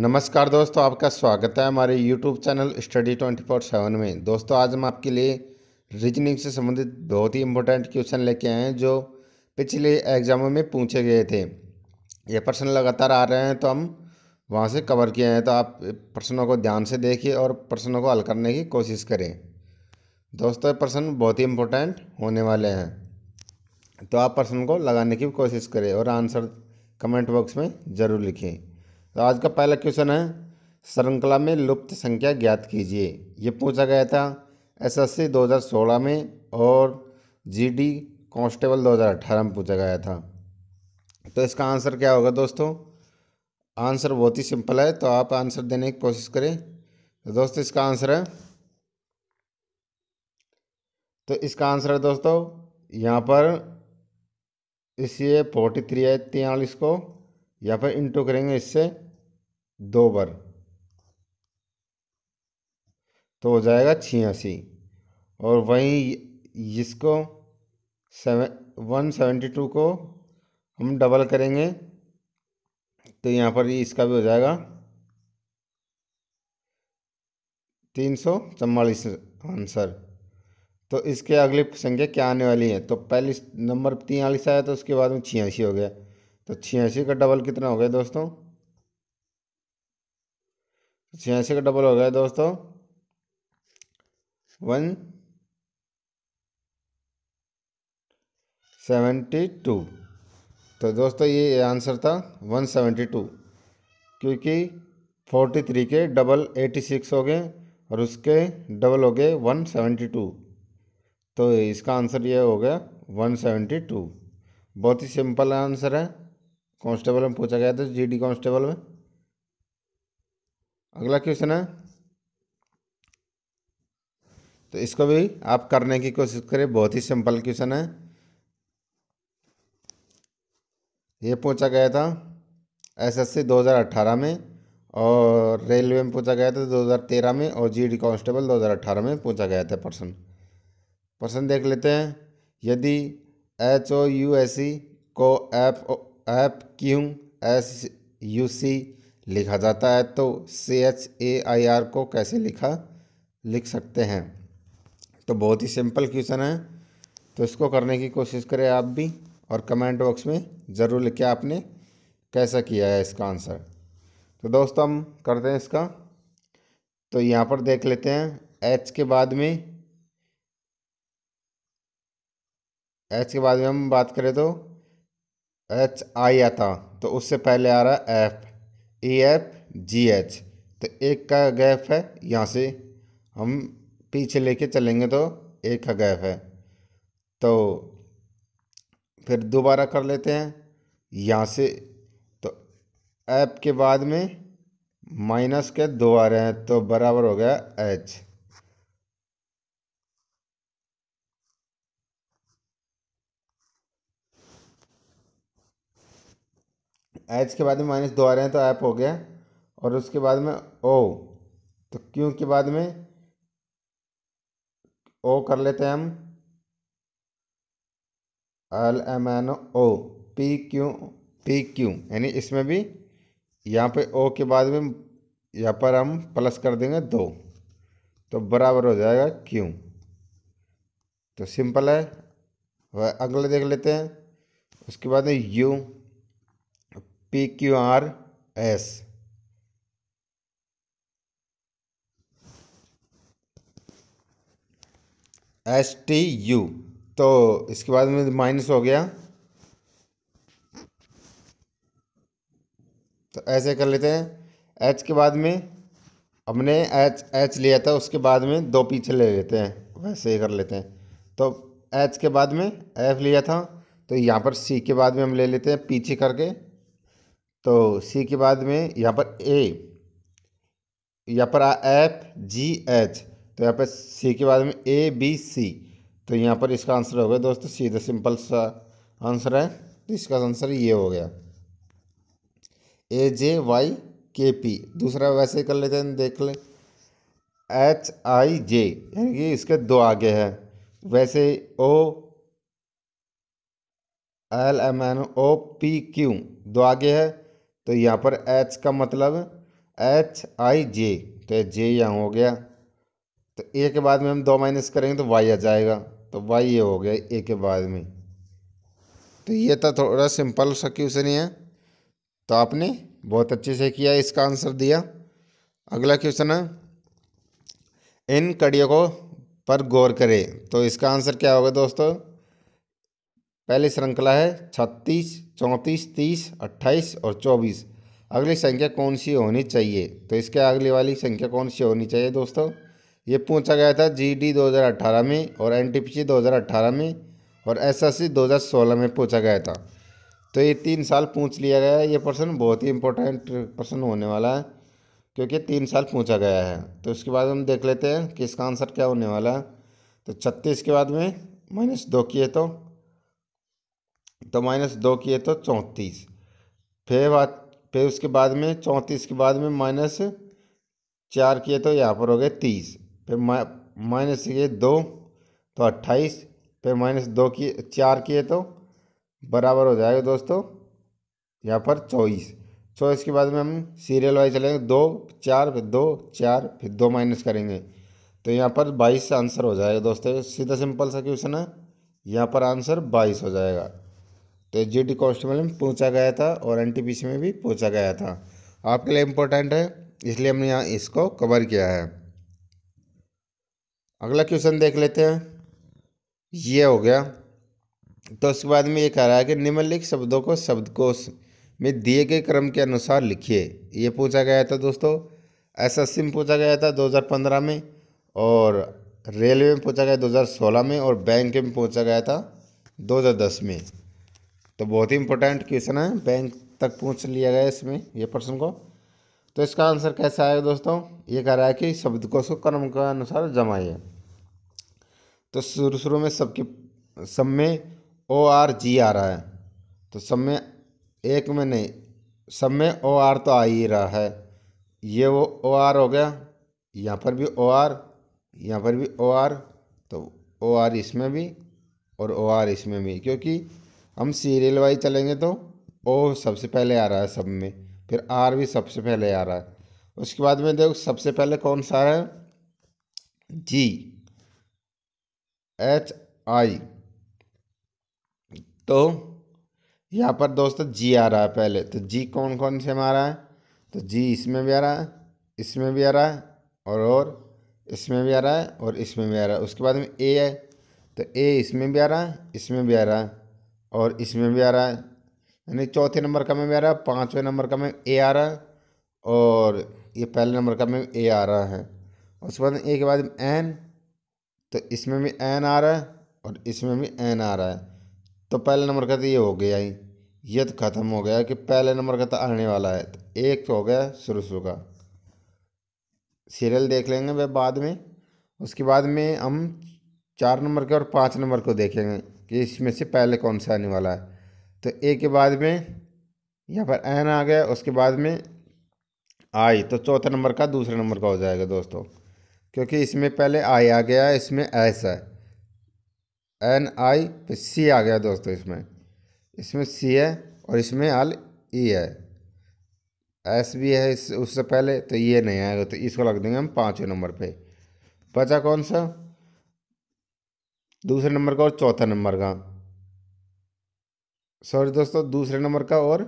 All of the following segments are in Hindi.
नमस्कार दोस्तों आपका स्वागत है हमारे YouTube channel study twenty four seven में दोस्तों आज हम आपके लिए रीजनिंग से संबंधित बहुत ही इंपॉर्टेंट क्वेश्चन लेके आए हैं जो पिछले एग्जामों में पूछे गए थे ये प्रश्न लगातार आ रहे हैं तो हम वहाँ से कवर किए हैं तो आप प्रश्नों को ध्यान से देखिए और प्रश्नों को हल करने की कोशिश करें दोस्तों प्रश्न बहुत ही इम्पोर्टेंट होने वाले हैं तो आप प्रश्न को लगाने की कोशिश करें और आंसर कमेंट बॉक्स में ज़रूर लिखें तो आज का पहला क्वेश्चन है श्रृंखला में लुप्त संख्या ज्ञात कीजिए ये पूछा गया था एसएससी 2016 में और जीडी कांस्टेबल 2018 में पूछा गया था तो इसका आंसर क्या होगा दोस्तों आंसर बहुत ही सिंपल है तो आप आंसर देने की कोशिश करें तो दोस्तों इसका आंसर है तो इसका आंसर है दोस्तों यहाँ पर इससे फोर्टी थ्री है तियालीस को या फिर इंटू करेंगे इससे दो बार तो हो जाएगा छियासी और वहीं इसको सेवन वन सेवेंटी टू को हम डबल करेंगे तो यहाँ पर इसका भी हो जाएगा तीन सौ चवालीस आंसर तो इसके अगली संख्या क्या आने वाली है तो पहले नंबर आलिस आया तो उसके बाद में छियासी हो गया तो छियासी का डबल कितना हो गया दोस्तों छियासी का डबल हो गया दोस्तों वन सेवेंटी टू तो दोस्तों ये आंसर था वन सेवेंटी टू क्योंकि फोर्टी थ्री के डबल एटी सिक्स हो गए और उसके डबल हो गए वन सेवेंटी टू तो इसका आंसर ये हो गया वन सेवेंटी टू बहुत ही सिंपल आंसर है कांस्टेबल में पूछा गया था जीडी कांस्टेबल में अगला क्वेश्चन है तो इसको भी आप करने की कोशिश करें बहुत ही सिंपल क्वेश्चन है ये पूछा गया था एसएससी 2018 में और रेलवे में पूछा गया था 2013 में और जीडी कांस्टेबल 2018 में पूछा गया था पर्सन पर्सन देख लेते हैं यदि H O U S C को F F Q S U C लिखा जाता है तो C H A I R को कैसे लिखा लिख सकते हैं तो बहुत ही सिंपल क्वेश्चन है तो इसको करने की कोशिश करें आप भी और कमेंट बॉक्स में ज़रूर लिखे आपने कैसा किया है इसका आंसर तो दोस्तों हम करते हैं इसका तो यहाँ पर देख लेते हैं एच के बाद में एच के बाद में हम बात करें तो एच आई आता तो उससे पहले आ रहा है F A F G H तो एक का गैप है यहाँ से हम पीछे लेके चलेंगे तो एक का गैप है तो फिर दोबारा कर लेते हैं यहाँ से तो ऐप के बाद में माइनस के दो आ रहे हैं तो बराबर हो गया एच एच के बाद में माइनस दो आ रहे हैं तो ऐप हो गया और उसके बाद में ओ तो क्यों के बाद में ओ कर लेते हैं हम L M N O P Q P Q यानी इसमें भी यहाँ पे ओ के बाद में यहाँ पर हम प्लस कर देंगे दो तो बराबर हो जाएगा क्यू तो सिंपल है वह अगले देख लेते हैं उसके बाद में U P Q R S S T U तो इसके बाद में माइनस हो गया तो ऐसे कर लेते हैं एच के बाद में हमने एच एच लिया था उसके बाद में दो पीछे ले लेते हैं वैसे ही कर लेते हैं तो एच के बाद में एफ लिया था तो यहाँ पर सी के बाद में हम ले लेते हैं पीछे करके तो सी के बाद में यहाँ पर ए यहाँ पर आ एफ जी एच तो यहाँ पर सी के बाद में ए बी सी तो यहाँ पर इसका आंसर हो गया दोस्तों सीधा सिंपल सा आंसर है तो इसका आंसर ये हो गया ए जे वाई के पी दूसरा वैसे कर लेते हैं देख लें एच आई जे यानी कि इसके दो आगे हैं वैसे O L M N O P Q दो आगे है तो यहाँ पर एच का मतलब एच आई जे तो जे यहाँ हो गया तो ए के बाद में हम दो माइनस करेंगे तो वाई आ जाएगा तो वाई ये हो गया ए के बाद में तो ये तो थोड़ा सिंपल सा क्वेश्चन है तो आपने बहुत अच्छे से किया इसका आंसर दिया अगला क्वेश्चन है इन कड़ियों को पर गौर करें तो इसका आंसर क्या होगा दोस्तों पहली श्रृंखला है छत्तीस चौंतीस तीस अट्ठाईस और चौबीस अगली संख्या कौन सी होनी चाहिए तो इसके अगली वाली संख्या कौन सी होनी चाहिए दोस्तों ये पूछा गया था जीडी 2018 में और एनटीपीसी 2018 में और एसएससी 2016 में पूछा गया था तो ये तीन साल पूछ लिया गया है ये प्रश्न बहुत ही इंपॉर्टेंट प्रश्न होने वाला है क्योंकि तीन साल पूछा गया है तो उसके बाद हम देख लेते हैं कि इसका आंसर क्या होने वाला है तो छत्तीस के बाद में माइनस दो किए तो तो माइनस दो किए तो चौंतीस फिर बात फिर उसके बाद में चौंतीस के बाद में माइनस चार किए तो यहाँ पर हो गए तीस फिर माइनस किए दो तो अट्ठाईस फिर माइनस दो किए चार किए तो बराबर हो जाएगा दोस्तों यहाँ पर चौबीस चौबीस के बाद में हम सीरियल वाइज चलेंगे दो चार फिर दो चार फिर दो माइनस करेंगे तो यहाँ पर बाईस आंसर हो जाएगा दोस्तों सीधा सिंपल सा क्वेश्चन है यहाँ पर आंसर बाईस हो जाएगा तो जी कॉन्स्टेबल में पूछा गया था और एन में भी पूछा गया था आपके लिए इम्पोर्टेंट है इसलिए हमने यहाँ इसको कवर किया है अगला क्वेश्चन देख लेते हैं ये हो गया तो उसके बाद में ये कह रहा है कि निम्नलिखित शब्दों को शब्दकोश में दिए गए क्रम के अनुसार लिखिए ये पूछा गया था दोस्तों एसएससी में पूछा गया था 2015 में और रेलवे में पूछा गया 2016 में और बैंक में पूछा गया था 2010 में तो बहुत ही इंपॉर्टेंट क्वेश्चन है बैंक तक पूछ लिया गया इसमें ये प्रश्न को तो इसका आंसर कैसा आएगा दोस्तों ये कह रहा है कि शब्द को कर्म के अनुसार जमाइए तो शुरू शुरू में सबके सब में ओ आर जी आ रहा है तो सब में एक में नहीं सब में ओ आर तो आ ही रहा है ये वो ओ आर हो गया यहाँ पर भी ओ आर यहाँ पर भी ओ आर तो ओ आर इसमें भी और ओ आर इसमें भी क्योंकि हम सीरियल वाइज चलेंगे तो ओ सबसे पहले आ रहा है सब में फिर आर भी सबसे पहले आ रहा है उसके बाद में देखो सबसे पहले कौन सा है जी एच आई तो यहाँ पर दोस्तों जी आ रहा है पहले तो जी कौन कौन से में आ रहा है तो जी इसमें भी आ रहा है इसमें भी आ रहा है और और इसमें भी आ रहा है और इसमें भी आ रहा है उसके बाद में ए है तो ए इसमें भी आ रहा है इसमें भी आ रहा है और इसमें भी आ रहा है यानी चौथे नंबर का में भी आ रहा है पाँचवें नंबर का में ए आ रहा है और ये पहले नंबर का में ए आ रहा है उसके बाद ए के बाद एन तो इसमें भी एन आ रहा है और इसमें भी एन आ रहा है तो पहले नंबर का तो ये हो गया ही ये तो ख़त्म हो गया कि पहले नंबर का तो आने वाला है तो एक तो हो गया शुरू शुरू का सीरियल देख लेंगे वह बाद में उसके बाद में हम चार नंबर के और पाँच नंबर को देखेंगे कि इसमें से पहले कौन सा आने वाला है तो ए के बाद में यहाँ पर एन आ गया उसके बाद में आई तो चौथा नंबर का दूसरे नंबर का हो जाएगा दोस्तों क्योंकि इसमें पहले आई आ गया इसमें एस है एन आई फिर सी आ गया दोस्तों इसमें इसमें सी है और इसमें आल ई है एस भी है इस उससे पहले तो ये नहीं आएगा तो इसको लग देंगे हम पाँचवें नंबर पे बचा कौन सा दूसरे नंबर का और चौथा नंबर का सॉरी दोस्तों दूसरे नंबर का और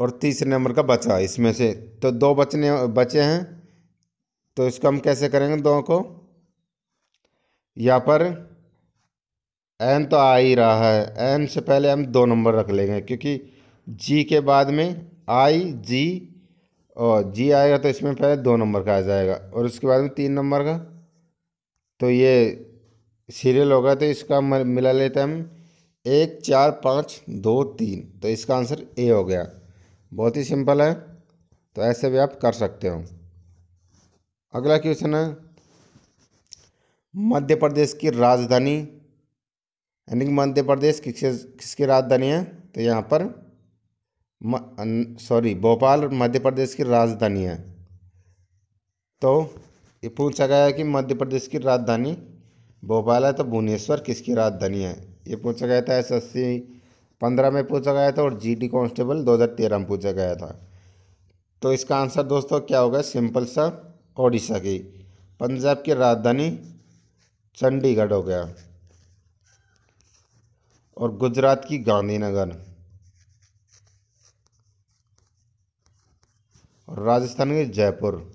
और तीसरे नंबर का बचा इसमें से तो दो बचने बचे हैं तो इसको हम कैसे करेंगे दो को यहाँ पर एन तो आ ही रहा है एन से पहले हम दो नंबर रख लेंगे क्योंकि जी के बाद में आई जी और जी आएगा तो इसमें पहले दो नंबर का आ जाएगा और उसके बाद में तीन नंबर का तो ये सीरियल होगा तो इसका मिला लेते हम एक चार पाँच दो तीन तो इसका आंसर ए हो गया बहुत ही सिंपल है तो ऐसे भी आप कर सकते हो अगला क्वेश्चन है मध्य प्रदेश की राजधानी यानी कि मध्य प्रदेश किसके किसकी राजधानी है तो यहाँ पर सॉरी भोपाल मध्य प्रदेश की राजधानी है तो ये पूछा गया है कि मध्य प्रदेश की राजधानी भोपाल है तो भुवनेश्वर किसकी राजधानी है ये पूछा गया था एस एस पंद्रह में पूछा गया था और जी टी कॉन्स्टेबल दो हज़ार तेरह में पूछा गया था तो इसका आंसर दोस्तों क्या होगा सिंपल सा ओडिशा की पंजाब की राजधानी चंडीगढ़ हो गया और गुजरात की गांधीनगर और राजस्थान की जयपुर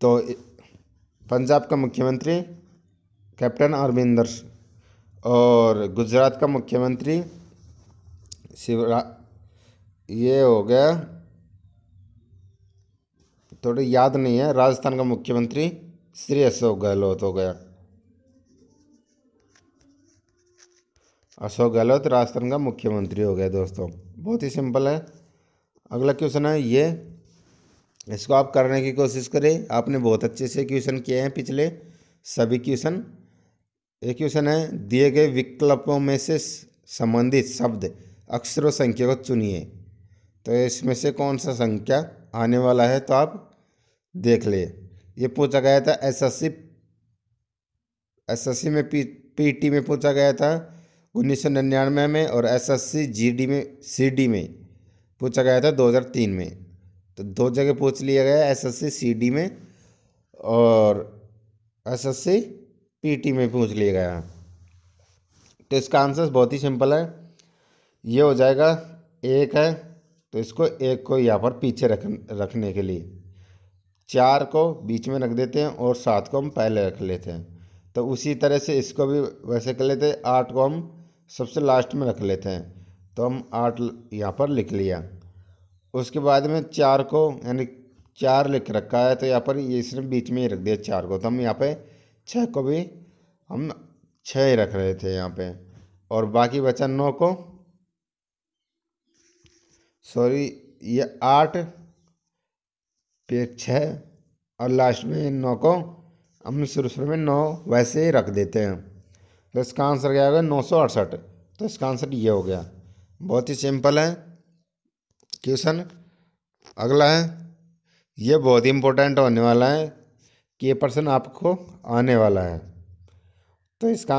तो पंजाब का मुख्यमंत्री कैप्टन अमरिंदर और गुजरात का मुख्यमंत्री शिवरा ये हो गया थोड़ी याद नहीं है राजस्थान का मुख्यमंत्री श्री अशोक गहलोत हो गया अशोक गहलोत राजस्थान का मुख्यमंत्री हो गया दोस्तों बहुत ही सिंपल है अगला क्वेश्चन है ये इसको आप करने की कोशिश करें आपने बहुत अच्छे से क्वेश्चन किए हैं पिछले सभी क्वेश्चन ये क्वेश्चन है दिए गए विकल्पों में से संबंधित शब्द अक्षरों संख्या को चुनिए तो इसमें से कौन सा संख्या आने वाला है तो आप देख ले ये पूछा गया था एसएससी एसएससी में पी पीटी में पूछा गया था उन्नीस सौ निन्यानवे में और एसएससी जीडी में सीडी में पूछा गया था 2003 में तो दो जगह पूछ लिया गया एसएससी सीडी में और एसएससी पीटी में पूछ लिया गया तो इसका आंसर बहुत ही सिंपल है ये हो जाएगा एक है तो इसको एक को यहाँ पर पीछे रख रखने के लिए चार को बीच में रख देते हैं और सात को हम पहले रख लेते हैं तो उसी तरह से इसको भी वैसे कर लेते हैं आठ को हम सबसे लास्ट में रख लेते हैं तो हम आठ यहाँ पर लिख लिया उसके बाद में चार को यानी चार लिख रखा है तो यहाँ पर ये इसने बीच में ही रख दिया चार को तो हम यहाँ पे छः को भी हम छः रख रहे थे यहाँ पे और बाकी बचा नौ को सॉरी ये आठ फिर छः और लास्ट में नौ को हम शुरू शुरू में नौ वैसे ही रख देते हैं तो इसका आंसर क्या होगा नौ सौ अड़सठ तो इसका आंसर ये हो गया बहुत ही सिंपल है क्वेश्चन अगला है ये बहुत इम्पोर्टेंट होने वाला है कि ये पर्सन आपको आने वाला है तो इसका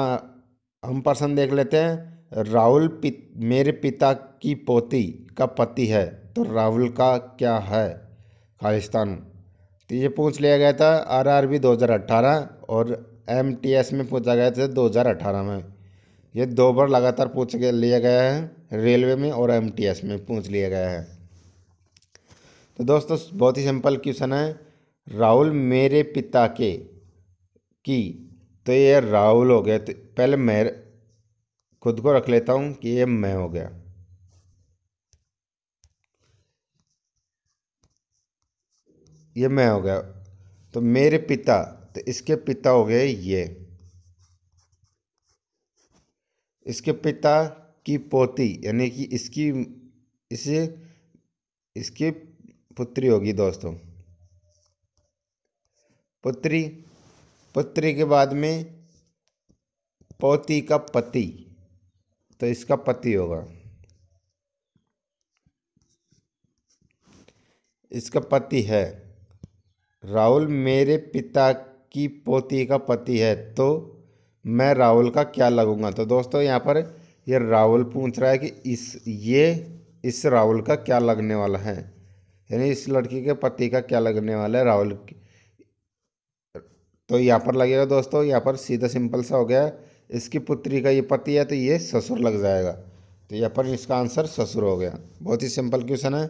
हम पर्सन देख लेते हैं राहुल पि, मेरे पिता की पोती का पति है तो राहुल का क्या है खालिस्तान तो ये पूछ लिया गया था आरआरबी 2018 और एमटीएस में पूछा गया था 2018 में ये दो बार लगातार पूछ लिया गया है रेलवे में और एमटीएस में पूछ लिया गया है तो दोस्तों बहुत ही सिंपल क्वेश्चन है राहुल मेरे पिता के की तो ये राहुल हो गया तो पहले मैं खुद को रख लेता हूँ कि ये मैं हो गया ये मैं हो गया तो मेरे पिता तो इसके पिता हो गए ये इसके पिता की पोती यानी कि इसकी इसे इसके पुत्री होगी दोस्तों पुत्री पुत्री के बाद में पोती का पति तो इसका पति होगा इसका पति है राहुल मेरे पिता की पोती का पति है तो मैं राहुल का क्या लगूंगा तो दोस्तों यहाँ पर ये यह राहुल पूछ रहा है कि इस ये इस राहुल का क्या लगने वाला है यानी इस लड़की के पति का क्या लगने वाला है राहुल तो यहाँ पर लगेगा दोस्तों यहाँ पर सीधा सिंपल सा हो गया इसकी पुत्री का ये पति है तो ये ससुर लग जाएगा तो यहाँ पर इसका आंसर ससुर हो गया बहुत ही सिंपल क्वेश्चन है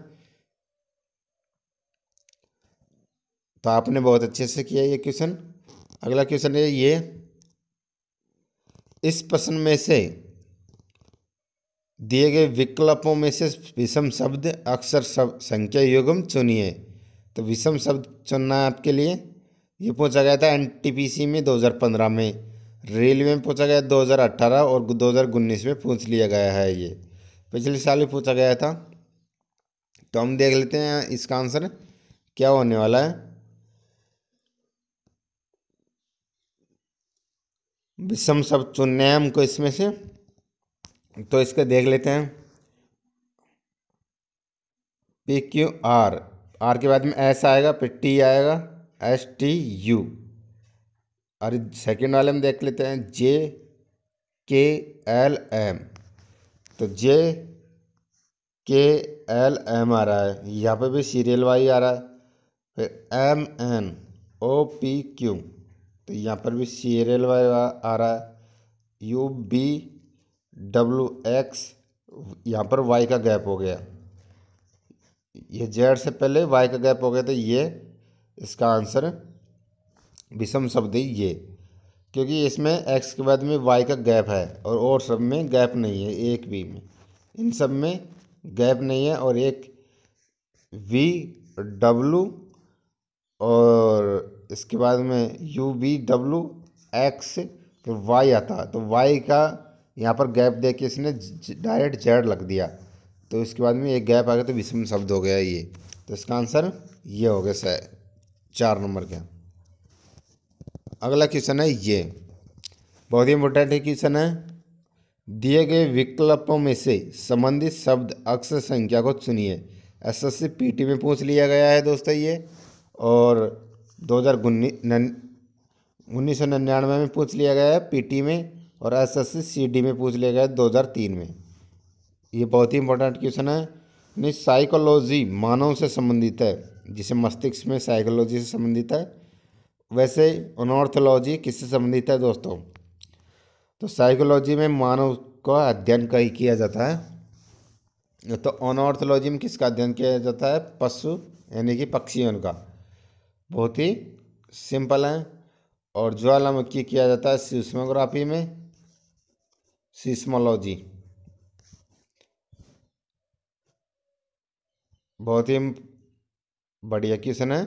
तो आपने बहुत अच्छे से किया ये क्वेश्चन अगला क्वेश्चन है ये इस प्रश्न में से दिए गए विकल्पों में से विषम शब्द अक्षर शब्द संख्या युगम चुनिए तो विषम शब्द चुनना है आपके लिए ये पूछा गया था एनटीपीसी में 2015 में रेलवे में पूछा गया 2018 और 2019 में पूछ लिया गया है ये पिछले साल भी पूछा गया था तो हम देख लेते हैं इसका आंसर क्या होने वाला है विषम शब्द चुनने हैं हमको इसमें से तो इसके देख लेते हैं पी क्यू आर आर के बाद में एस आएगा फिर टी आएगा एस टी यू और सेकंड वाले में देख लेते हैं जे के एल एम तो जे के एल एम आ रहा है यहाँ पे भी सीरियल वाई आ रहा है फिर M N O P Q तो यहाँ पर भी सीरियल वाई आ रहा है यू बी डब्लू एक्स यहाँ पर वाई का गैप हो गया ये जेड से पहले वाई का गैप हो गया तो ये इसका आंसर विषम शब्द ये क्योंकि इसमें एक्स के बाद में वाई का गैप है और और सब में गैप नहीं है एक भी में इन सब में गैप नहीं है और एक वी डब्लू और इसके बाद में U V W X Y आता तो वाई का यहाँ पर गैप दे के इसने डायरेक्ट जेड लग दिया तो इसके बाद में एक गैप आ गया तो विषम शब्द हो गया ये तो इसका आंसर ये हो गया चार नंबर का अगला क्वेश्चन है ये बहुत ही इम्पोर्टेंट क्वेश्चन है दिए गए विकल्पों में से संबंधित शब्द अक्षर संख्या को चुनिए एस एस में पूछ लिया गया है दोस्तों ये और दो हज़ार उन्नीस सौ निन्यानवे में पूछ लिया गया है पीटी में और एसएससी सीडी में पूछ लिया गया 2003 में ये बहुत ही इंपॉर्टेंट क्वेश्चन है नहीं साइकोलॉजी मानव से संबंधित है जिसे मस्तिष्क में साइकोलॉजी से संबंधित है वैसे अनॉर्थोलॉजी किससे संबंधित है दोस्तों तो साइकोलॉजी में मानव का अध्ययन कहीं किया जाता है तो ऑनऑर्थोलॉजी में किसका अध्ययन किया जाता है पशु यानी कि पक्षियों का बहुत ही सिंपल है और ज्वालामुखी किया जाता है सीस्मोग्राफी में सीस्मोलॉजी बहुत ही बढ़िया क्वेश्चन है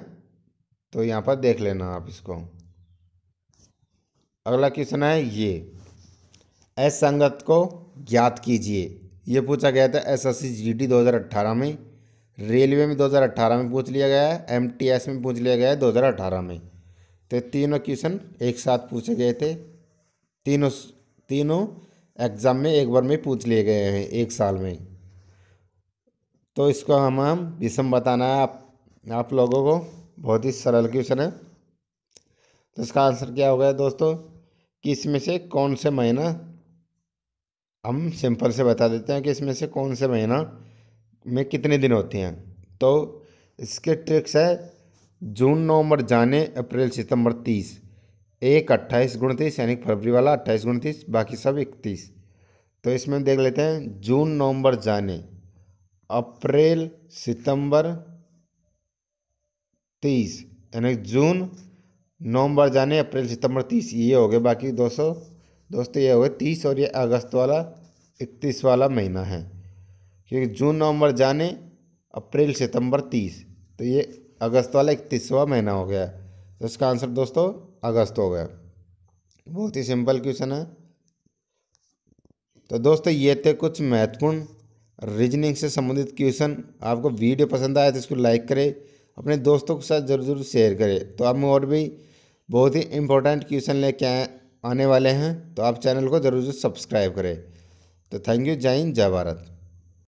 तो यहाँ पर देख लेना आप इसको अगला क्वेश्चन है ये असंगत को ज्ञात कीजिए ये पूछा गया था एस एस सी जी दो हज़ार अट्ठारह में रेलवे में दो हज़ार अट्ठारह में पूछ लिया गया है एम टी एस में पूछ लिया गया है दो हज़ार अट्ठारह में तो तीनों क्वेश्चन एक साथ पूछे गए थे तीनों तीनों एग्ज़ाम में एक बार में पूछ लिए गए हैं एक साल में तो इसको हम हम विषम बताना है आप आप लोगों को बहुत ही सरल क्वेश्चन है तो इसका आंसर क्या हो गया दोस्तों कि इसमें से कौन से महीना हम सिंपल से बता देते हैं कि इसमें से कौन से महीना में कितने दिन होते हैं तो इसके ट्रिक्स है जून नवंबर जाने अप्रैल सितंबर तीस एक अट्ठाईस गुणतीस यानी फरवरी वाला अट्ठाईस गुणतीस बाकी सब इकतीस तो इसमें हम देख लेते हैं जून नवंबर जाने अप्रैल सितंबर तीस यानी जून नवंबर जाने अप्रैल सितंबर तीस ये हो गए बाकी दोस्तों दोस्तों ये हो गए तीस और ये अगस्त वाला इकतीस वाला महीना है क्योंकि जून नवंबर जाने अप्रैल सितंबर तीस तो ये अगस्त वाला इकतीसवा महीना हो गया तो इसका आंसर दोस्तों अगस्त हो गया बहुत ही सिंपल क्वेश्चन है तो दोस्तों ये थे कुछ महत्वपूर्ण रीजनिंग से संबंधित क्वेश्चन आपको वीडियो पसंद आया तो इसको लाइक करें अपने दोस्तों के साथ जरूर जरूर शेयर करें तो हम और भी बहुत ही इंपॉर्टेंट क्वेश्चन लेके आने वाले हैं तो आप चैनल को जरूर जरूर सब्सक्राइब करें तो थैंक यू जय हिंद जय भारत